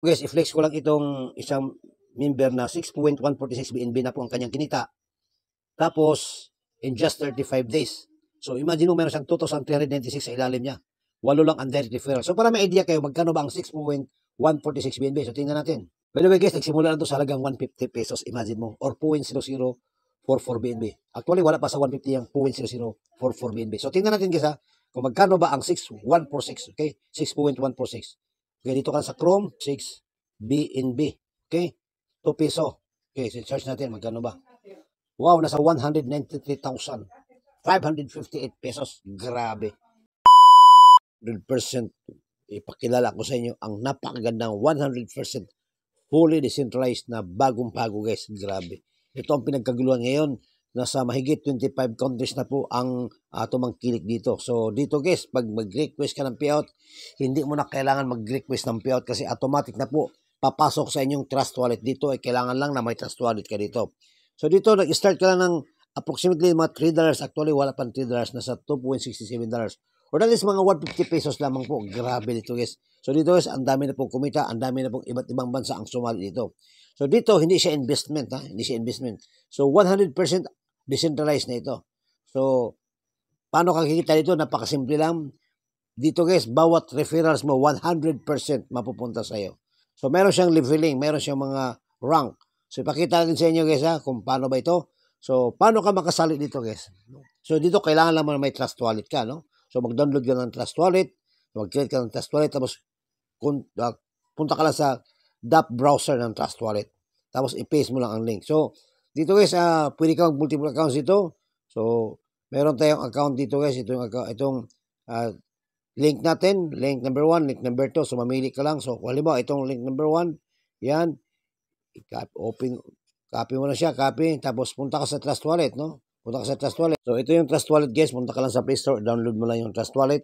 Guys, i-flex ko lang itong isang member na 6.146 BNB na po ang kanyang kinita. Tapos, in just 35 days. So, imagine mo meron siyang 2,396 sa ilalim niya. Walo lang ang direct referral. So, para may idea kayo, magkano ba ang 6.146 BNB? So, tingnan natin. By the way guys, nagsimula lang ito sa halagang 150 pesos, imagine mo, or 0.0044 BNB. Actually, wala pa sa 150 ang 0.0044 BNB. So, tingnan natin guys ha, kung magkano ba ang 6146, okay? 6.146. Okay, dito ka sa Chrome 6 BNB. Okay? 2 peso. Okay, so charge natin magkano ba? Wow, nasa 193,558 pesos. Grabe. 100% ipakilala ko sa inyo ang napakagandang 100% fully decentralized na bagong pago guys. Grabe. Ito ang pinagkaguluhan ngayon nasa mahigit 25 countries na po ang uh, tumangkilik dito. So dito guys, pag mag-request ka ng payout, hindi mo na kailangan mag-request ng payout kasi automatic na po papasok sa inyong trust wallet dito. Eh, kailangan lang na may trust wallet ka dito. So dito, nag-start ka lang ng approximately mga $3. Actually, wala pang $3. Nasa $2.67. Or that is mga 150 pesos lamang po. Grabe dito guys. So dito guys, ang dami na pong kumita, ang dami na pong iba't ibang bansa ang sumali dito. So dito, hindi siya investment. Ha? Hindi siya investment. So 100% decentralized na ito. So, paano ka kikita dito? Napakasimple lang. Dito guys, bawat referrals mo, 100% mapupunta sa'yo. So, meron siyang leveling, meron siyang mga rank. So, ipakita natin sa inyo guys ha, kung paano ba ito. So, paano ka makasali dito guys? So, dito kailangan lang may trust wallet ka, no? So, mag-download ka ng trust wallet, mag-create ka ng trust wallet, tapos kun, uh, punta ka lang sa DAP browser ng trust wallet. Tapos, i-paste mo lang ang link. So, dito guys, uh, pwede ka multiple accounts dito. So, meron tayong account dito guys. Ito yung account, itong uh, link natin. Link number 1, link number 2. So, mamili ka lang. So, halimbawa, itong link number 1, yan. Open, copy mo na siya, copy. Tapos, punta ka sa Trust Wallet, no? Punta ka sa Trust Wallet. So, ito yung Trust Wallet guys. Punta ka lang sa Play Store. Download mo lang yung Trust Wallet.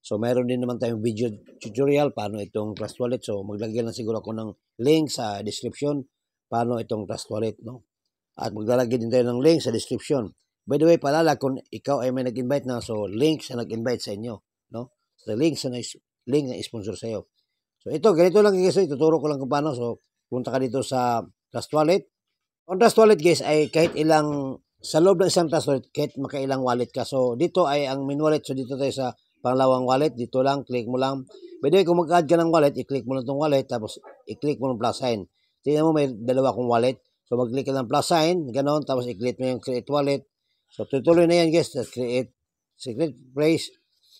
So, meron din naman tayong video tutorial paano itong Trust Wallet. So, maglagay lang siguro ako ng link sa description paano itong Trust Wallet, no? At maglalagay din tayo ng link sa description. By the way, palala kung ikaw ay may nag-invite na, so link sa nag-invite sa inyo. No? So sa na link na sponsor sa iyo. So ito, ganito lang guys, ituturo ko lang kung paano. So punta ka dito sa Trust Wallet. On Trust Wallet guys ay kahit ilang sa loob ng isang trust wallet, kahit makailang wallet ka. So, dito ay ang main wallet. So, dito tayo sa pangalawang wallet. Dito lang, click mo lang. By the way, kung mag-add ka ng wallet, i-click mo lang itong wallet. Tapos, i-click mo ng plus sign. Tingnan mo, may dalawa kong wallet. So, mag-click ka ng plus sign, ganon, tapos i-click mo yung create wallet. So, tutuloy na yan, guys. Just create secret place,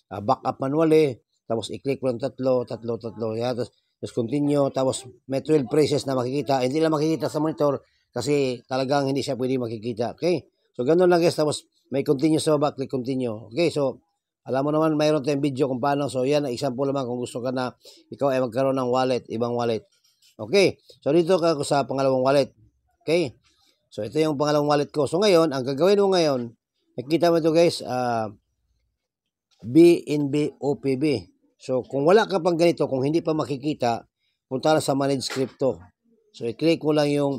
uh, backup manually, tapos i-click mo yung tatlo, tatlo, tatlo. Yan, tapos, tapos continue, tapos may 12 phrases na makikita. Hindi lang makikita sa monitor kasi talagang hindi siya pwede makikita. Okay? So, ganun lang guys. Tapos, may continue sa baba, click continue. Okay? So, alam mo naman, mayroon tayong video kung paano. So, yan, example lang kung gusto ka na ikaw ay magkaroon ng wallet, ibang wallet. Okay? So, dito ka sa pangalawang wallet. Okay? So, ito yung pangalawang wallet ko. So, ngayon, ang gagawin mo ngayon, nakikita mo ito guys, uh, ah, BNB OPB. So, kung wala ka pang ganito, kung hindi pa makikita, punta lang sa Manage Crypto. So, i-click mo lang yung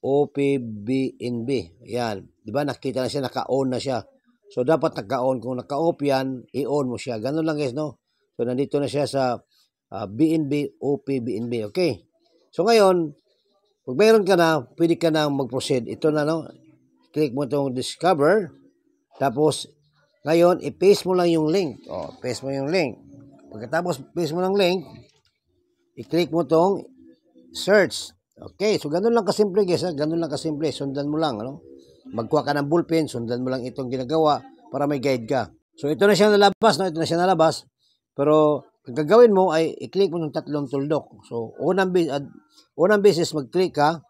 OPBNB. Yan. Di ba? Nakita na siya, naka-on na siya. So, dapat naka-on. Kung naka-off yan, i-on mo siya. Ganun lang guys, no? So, nandito na siya sa uh, ah, BNB, OPBNB. Okay? So, ngayon, pag mayroon ka na, pwede ka na mag-proceed. Ito na, no? Click mo itong discover. Tapos, ngayon, i-paste mo lang yung link. O, oh, paste mo yung link. Pagkatapos, paste mo ng link, i-click mo itong search. Okay, so ganun lang kasimple guys, ganun lang kasimple. Sundan mo lang, ano? Magkuha ka ng bullpen, sundan mo lang itong ginagawa para may guide ka. So ito na siya nalabas, no? Ito na siya nalabas. Pero ang gagawin mo ay i-click mo yung tatlong tuldok. So, unang, uh, unang beses mag-click ka,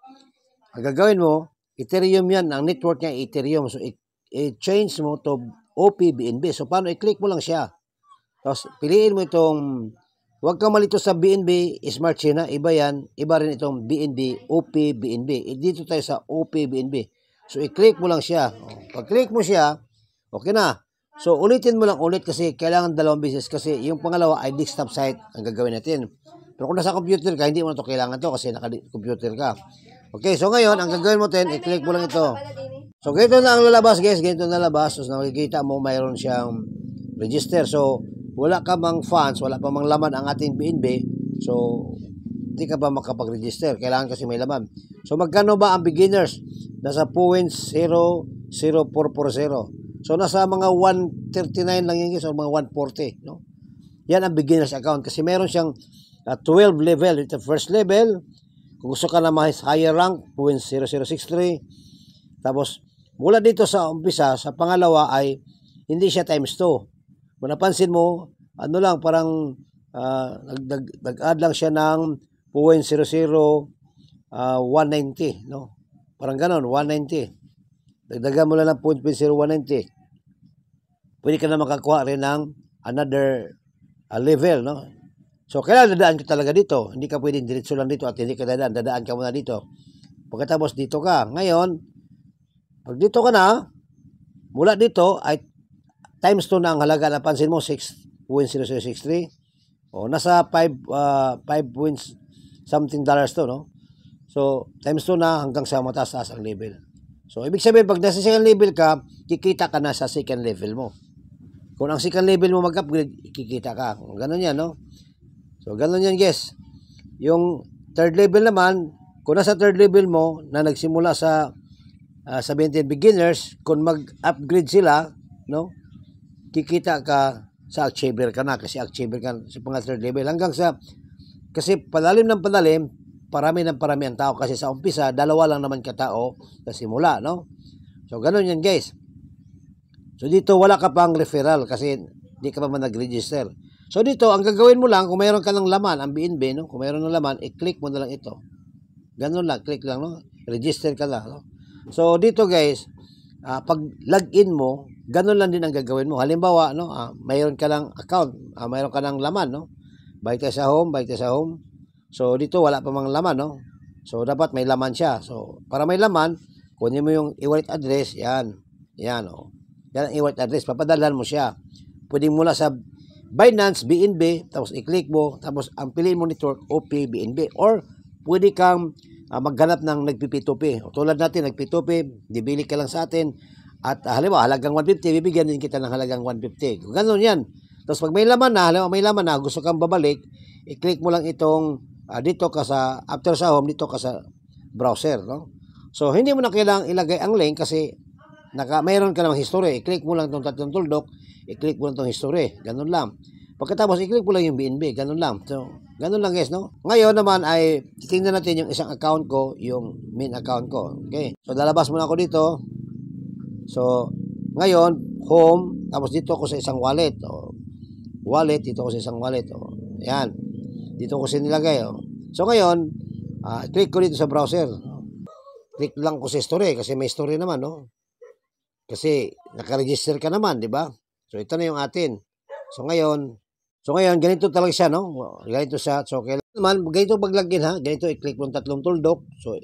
ang gagawin mo, Ethereum yan, ang network niya Ethereum. So, i-change mo to OPBNB. So, paano? I-click mo lang siya. Tapos, piliin mo itong, huwag kang malito sa BNB, Smart China, iba yan, iba rin itong BNB, OPBNB. E, eh, dito tayo sa OPBNB. So, i-click mo lang siya. Oh, pag-click mo siya, okay na. So, ulitin mo lang ulit kasi kailangan dalawang beses kasi yung pangalawa ay desktop site ang gagawin natin. Pero kung nasa computer ka, hindi mo na to kailangan to kasi naka-computer ka. Okay, so ngayon, ang gagawin mo ten, i-click mo lang ito. So, ganito na ang lalabas, guys. Ganito na lalabas. So, nakikita mo, mayroon siyang register. So, wala ka mang funds, wala pa mang laman ang ating BNB. So, hindi ka pa makapag-register? Kailangan kasi may laman. So, magkano ba ang beginners? Nasa 0.00440. So nasa mga 139 lang yun guys or mga 140, no? Yan ang beginner's account kasi meron siyang uh, ah, 12 level. Ito first level, kung gusto ka na mas higher rank, 0.0063. Tapos mula dito sa umpisa, sa pangalawa ay hindi siya times 2. Kung napansin mo, ano lang parang uh, nag, nag, add lang siya ng 0.00190, uh, ah, no? Parang ganoon, 190. Dagdagan mo lang ng 0.0190. Pwede ka na makakuha rin ng another uh, level, no? So, kailangan dadaan ka talaga dito. Hindi ka pwedeng diretso lang dito at hindi ka dadaan. Dadaan ka muna dito. Pagkatapos dito ka. Ngayon, pag dito ka na, mula dito ay times 2 na ang halaga. Napansin mo, 6.0063. O, nasa 5, uh, 5 points something dollars to, no? So, times 2 na hanggang sa mataas-taas ang level. So, ibig sabihin, pag nasa second level ka, kikita ka na sa second level mo. Kung ang second level mo mag-upgrade, kikita ka. Ganun yan, no? So, ganun yan, guys. Yung third level naman, kung nasa third level mo, na nagsimula sa uh, ah, 17 beginners, kung mag-upgrade sila, no? Kikita ka sa achiever ka na kasi achiever ka sa pang third level hanggang sa kasi palalim ng palalim parami ng parami ang tao kasi sa umpisa, dalawa lang naman katao sa simula, no? So, ganun yan guys. So, dito wala ka pang referral kasi hindi ka pa man nag-register. So, dito, ang gagawin mo lang, kung mayroon ka ng laman, ang BNB, no? kung mayroon ng laman, i-click mo na lang ito. Ganun lang, click lang, no? register ka lang. No? So, dito guys, uh, pag login mo, ganun lang din ang gagawin mo. Halimbawa, no, uh, mayroon ka ng account, uh, mayroon ka ng laman, no? Balik tayo sa home, balik tayo sa home. So, dito wala pa mang laman, no? So, dapat may laman siya. So, para may laman, kunin mo yung e-wallet address. Yan. Yan, o. Oh. Yan ang e-wallet address. Papadalan mo siya. Pwede mula sa Binance, BNB, tapos i-click mo, tapos ang piliin mo network, OP, BNB, or pwede kang uh, ah, magganap ng nagpipitupi. O, tulad natin, nagpitupi, dibili ka lang sa atin, at uh, halimbawa, halagang 150, bibigyan din kita ng halagang 150. Ganun yan. Tapos pag may laman na, halimbawa may laman na, gusto kang babalik, i-click mo lang itong uh, dito ka sa after sa home dito ka sa browser no so hindi mo na kailangang ilagay ang link kasi naka mayroon ka lang history i-click mo lang tong tatlong tuldok i-click mo lang tong history ganun lang pagkatapos i-click mo lang yung BNB ganun lang so ganun lang guys no ngayon naman ay titingnan natin yung isang account ko yung main account ko okay so lalabas muna ako dito so ngayon home tapos dito ako sa isang wallet o oh, wallet dito ako sa isang wallet o oh, yan dito ko sinilagay. Oh. So ngayon, uh, click ko dito sa browser. Click lang ko sa history kasi may history naman. No? Kasi nakaregister ka naman, di ba? So ito na yung atin. So ngayon, so ngayon ganito talaga siya, no? Ganito siya. So kailangan naman, ganito paglagin ha. Ganito i-click mo tatlong tuldok. So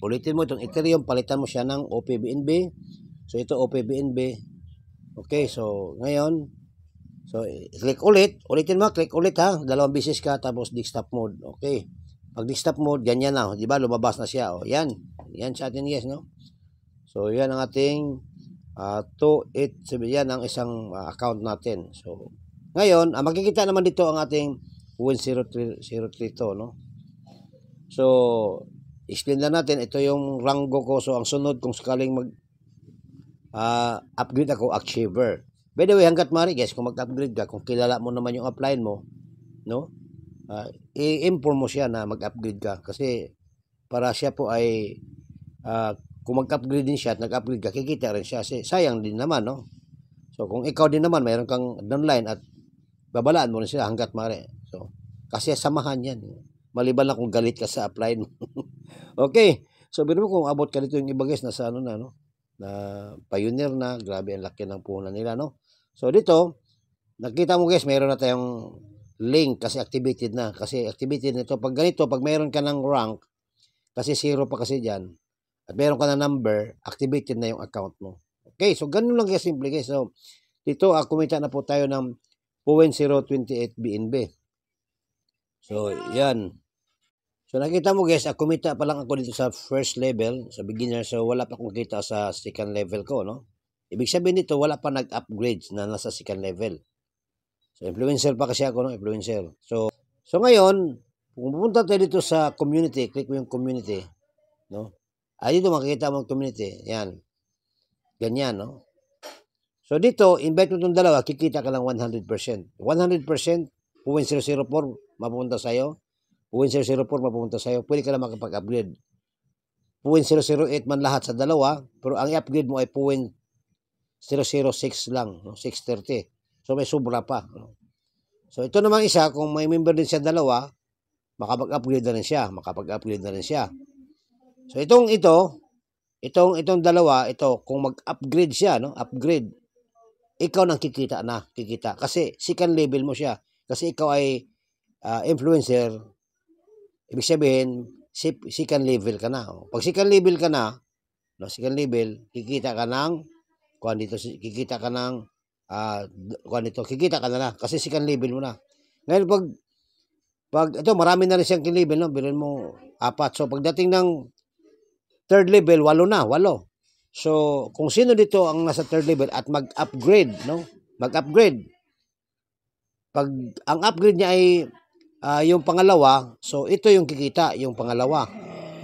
ulitin mo itong Ethereum, palitan mo siya ng OPBNB. So ito OPBNB. Okay, so ngayon, So, click ulit. Ulitin mo, click ulit ha. Dalawang bisis ka, tapos desktop mode. Okay. Pag desktop mode, ganyan na. Oh, di ba? Lumabas na siya. O, oh, yan. Yan sa atin, yes, no? So, yan ang ating uh, ah, 287. Yan ang isang uh, account natin. So, ngayon, uh, makikita naman dito ang ating win 032, no? So, explain na natin. Ito yung rango ko. So, ang sunod, kung sakaling mag uh, upgrade ako, achiever. By the way, hanggat mari guys, kung mag-upgrade ka, kung kilala mo naman yung upline mo, no? Uh, i-inform mo siya na mag-upgrade ka kasi para siya po ay uh, kung mag-upgrade din siya at nag-upgrade ka, kikita rin siya. Kasi sayang din naman, no? So, kung ikaw din naman, mayroon kang downline at babalaan mo rin sila hanggat mari. So, kasi samahan yan. Maliban lang kung galit ka sa upline mo. okay. So, biro mo kung abot ka dito yung iba guys, nasa ano na, no? na pioneer na, grabe ang laki ng puhunan nila, no? So dito, nakita mo guys, meron na tayong link kasi activated na. Kasi activated nito. Pag ganito, pag meron ka ng rank, kasi zero pa kasi dyan, at meron ka na number, activated na yung account mo. Okay, so ganun lang guys, simple guys. So, dito, uh, kumita na po tayo ng 0.028 BNB. So, yan. So, nakita mo guys, uh, kumita pa lang ako dito sa first level, sa beginner. So, wala pa akong kita sa second level ko, no? Ibig sabihin nito, wala pa nag-upgrade na nasa second level. So, influencer pa kasi ako, no? Influencer. So, so ngayon, kung pupunta tayo dito sa community, click mo yung community, no? Ah, dito makikita mo ang community. Yan. Ganyan, no? So, dito, invite mo itong dalawa, kikita ka lang 100%. 100%, Puwin 0.004 mapunta sa'yo. 0.004 mapunta sa'yo. Pwede ka lang makapag-upgrade. Puwin 008 man lahat sa dalawa, pero ang upgrade mo ay 0.004 006 lang, no? 630. So may sobra pa. No? So ito namang isa, kung may member din siya dalawa, makapag-upgrade na rin siya, makapag-upgrade na rin siya. So itong ito, itong itong dalawa, ito kung mag-upgrade siya, no? Upgrade. Ikaw nang kikita na, kikita kasi second level mo siya. Kasi ikaw ay uh, influencer. Ibig sabihin, second level ka na. Pag second level ka na, no, second level, kikita ka ng kuan dito kikita ka ng uh, kuan dito kikita ka na na kasi second level mo na ngayon pag pag ito marami na rin siyang level no bilhin mo apat so pagdating ng third level walo na walo so kung sino dito ang nasa third level at mag-upgrade no mag-upgrade pag ang upgrade niya ay uh, yung pangalawa so ito yung kikita yung pangalawa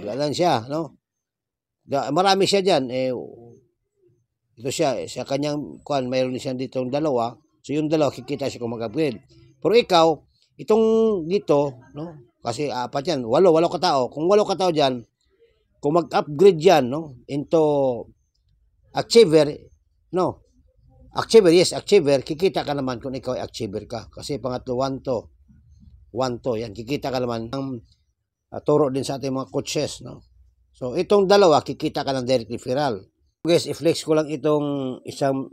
galan siya no marami siya diyan eh ito siya, sa kanyang kuan, mayroon siya dito yung dalawa. So yung dalawa, kikita siya kung mag-upgrade. Pero ikaw, itong dito, no? Kasi apat yan, walo, walo ka tao. Kung walo ka tao diyan, kung mag-upgrade diyan, no? Into achiever, no? Achiever, yes, achiever. Kikita ka naman kung ikaw ay achiever ka. Kasi pangatlo, one to. One to, yan. Kikita ka naman. Ang uh, ah, turo din sa ating mga coaches, no? So, itong dalawa, kikita ka ng direct referral. Guys, i-flex ko lang itong isang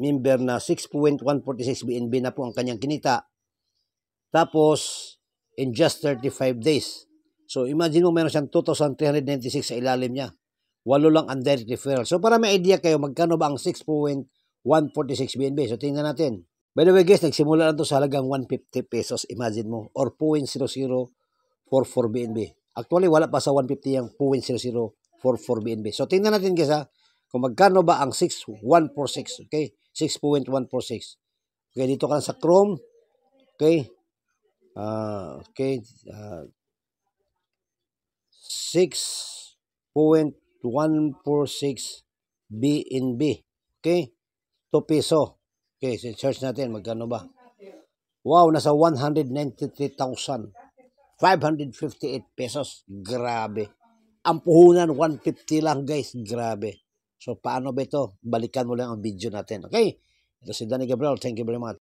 member na 6.146 BNB na po ang kanyang kinita. Tapos, in just 35 days. So, imagine mo meron siyang 2,396 sa ilalim niya. Walo lang ang direct referral. So, para may idea kayo, magkano ba ang 6.146 BNB? So, tingnan natin. By the way guys, nagsimula lang to sa halagang 150 pesos, imagine mo, or 0.0044 BNB. Actually, wala pa sa 150 yung 0.0044 BNB. So, tingnan natin guys ha, kung magkano ba ang 6146 okay? 6.146. Okay, dito ka sa Chrome. Okay? Uh, okay. Uh, 6.146 BNB. Okay? 2 peso. Okay, so search natin magkano ba. Wow, nasa 193,558 pesos. Grabe. Ang puhunan 150 lang, guys. Grabe. So, paano ba ito? Balikan mo lang ang video natin. Okay? Ito si Danny Gabriel. Thank you very much.